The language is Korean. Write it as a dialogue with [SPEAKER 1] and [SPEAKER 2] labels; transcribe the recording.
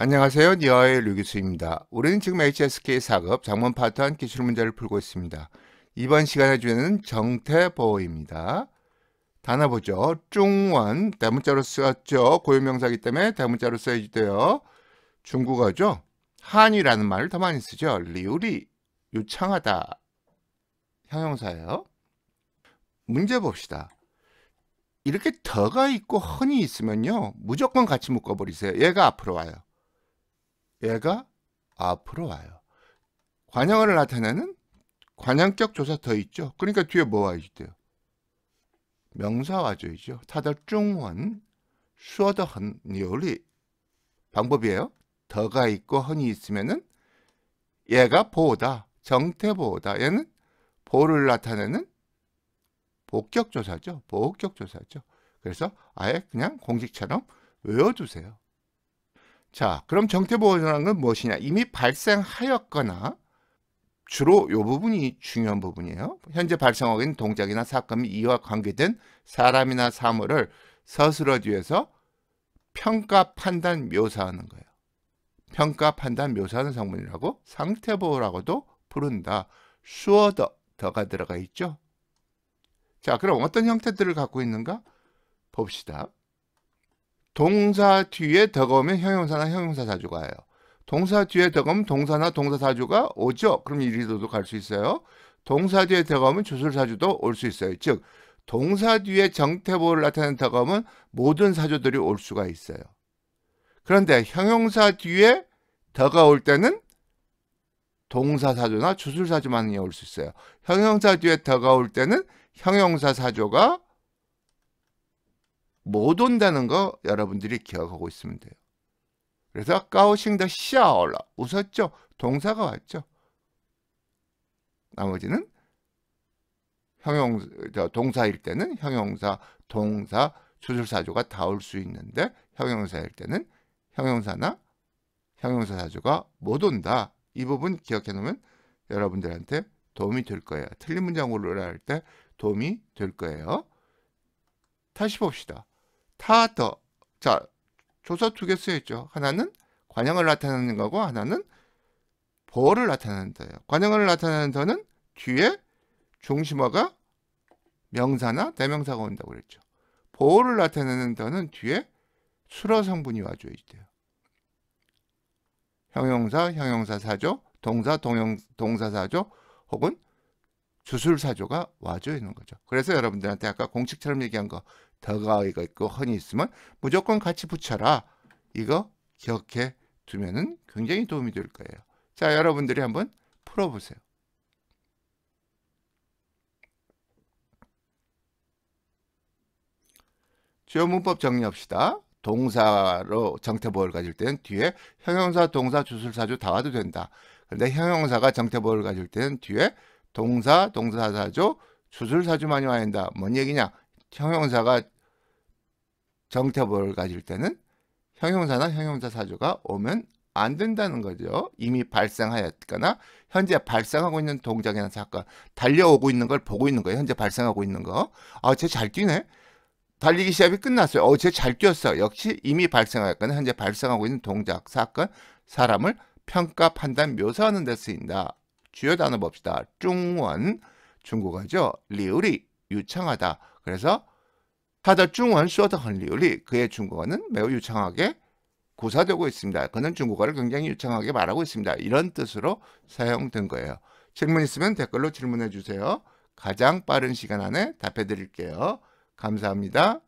[SPEAKER 1] 안녕하세요. 니어의 류기수입니다. 우리는 지금 HSK 사급 장문 파트 1 기출 문제를 풀고 있습니다. 이번 시간에 주제는 정태보호입니다. 단어 보죠. 중원 대문자로 쓰였죠. 고유명사기 때문에 대문자로 써야지돼요 중국어죠. 한이라는 말을 더 많이 쓰죠. 리우리 유창하다 형용사예요. 문제 봅시다. 이렇게 더가 있고 헌이 있으면요. 무조건 같이 묶어버리세요. 얘가 앞으로 와요. 얘가 앞으로 와요. 관형을 나타내는 관형격 조사 더 있죠. 그러니까 뒤에 뭐와 있대요? 명사 와죠 있죠. 타더 중원 슈어더 헌리 방법이에요. 더가 있고 헌이 있으면은 얘가 보다 정태 보다 얘는 보를 나타내는 복격조사죠. 복격조사죠. 그래서 아예 그냥 공식처럼 외워두세요. 자, 그럼 정태보호라는 건 무엇이냐? 이미 발생하였거나 주로 이 부분이 중요한 부분이에요. 현재 발생하고 있는 동작이나 사건이 이와 관계된 사람이나 사물을 서술어 뒤에서 평가, 판단, 묘사하는 거예요. 평가, 판단, 묘사하는 성분이라고 상태보호라고도 부른다. 슈어더, 더가 들어가 있죠. 자, 그럼 어떤 형태들을 갖고 있는가? 봅시다. 동사 뒤에 더거면 형용사나 형용사 사주가 와요. 동사 뒤에 더거면 동사나 동사 사주가 오죠. 그럼 이리로도 갈 수 있어요. 동사 뒤에 더거면 주술사주도올 수 있어요. 즉 동사 뒤에 정태보를 나타낸 더거면 모든 사주들이올 수가 있어요. 그런데 형용사 뒤에 더가 올 때는 동사사주나주술사주만이올 수 있어요. 형용사 뒤에 더가 올 때는 형용사사주가 못 온다는 거 여러분들이 기억하고 있으면 돼요. 그래서 까오싱더 샤올라 웃었죠. 동사가 왔죠. 나머지는 형용 동사일 때는 형용사, 동사, 수술사조가다 올 수 있는데 형용사일 때는 형용사나 형용사 사조가 못 온다. 이 부분 기억해 놓으면 여러분들한테 도움이 될 거예요. 틀린 문장으로 할때 도움이 될 거예요. 다시 봅시다. 타더. 자, 조사 두 개 쓰여있죠. 하나는 관형을 나타내는 거고 하나는 보어를 나타내는 더예요. 관형을 나타내는 더는 뒤에 중심어가 명사나 대명사가 온다고 그랬죠. 보어를 나타내는 더는 뒤에 수러 성분이 와줘야 돼요. 형용사, 형용사 사조, 동사, 동용, 동사 사조 혹은 주술사조가 와져 있는 거죠. 그래서 여러분들한테 아까 공식처럼 얘기한 거 더가이가 있고 헌이 있으면 무조건 같이 붙여라. 이거 기억해 두면은 굉장히 도움이 될 거예요. 자, 여러분들이 한번 풀어보세요. 주요 문법 정리합시다. 동사로 정태보호를 가질 때는 뒤에 형용사, 동사, 주술사조 다 와도 된다. 그런데 형용사가 정태보호를 가질 때는 뒤에 동사, 동사사조, 주술사주만이 와야 한다. 뭔 얘기냐? 형용사가 정태벌을 가질 때는 형용사나 형용사 사주가 오면 안 된다는 거죠. 이미 발생하였거나 현재 발생하고 있는 동작이나 사건, 달려오고 있는 걸 보고 있는 거예요. 현재 발생하고 있는 거. 아, 쟤잘 뛰네. 달리기 시합이 끝났어요. 어, 쟤잘 뛰었어. 역시 이미 발생하였거나 현재 발생하고 있는 동작, 사건, 사람을 평가, 판단, 묘사하는 데 쓰인다. 주요 단어 봅시다. 중원 중국어죠. 리우리 유창하다. 그래서 타더 중원 수어더 헌리우리 그의 중국어는 매우 유창하게 구사되고 있습니다. 그는 중국어를 굉장히 유창하게 말하고 있습니다. 이런 뜻으로 사용된 거예요. 질문 있으면 댓글로 질문해 주세요. 가장 빠른 시간 안에 답해 드릴게요. 감사합니다.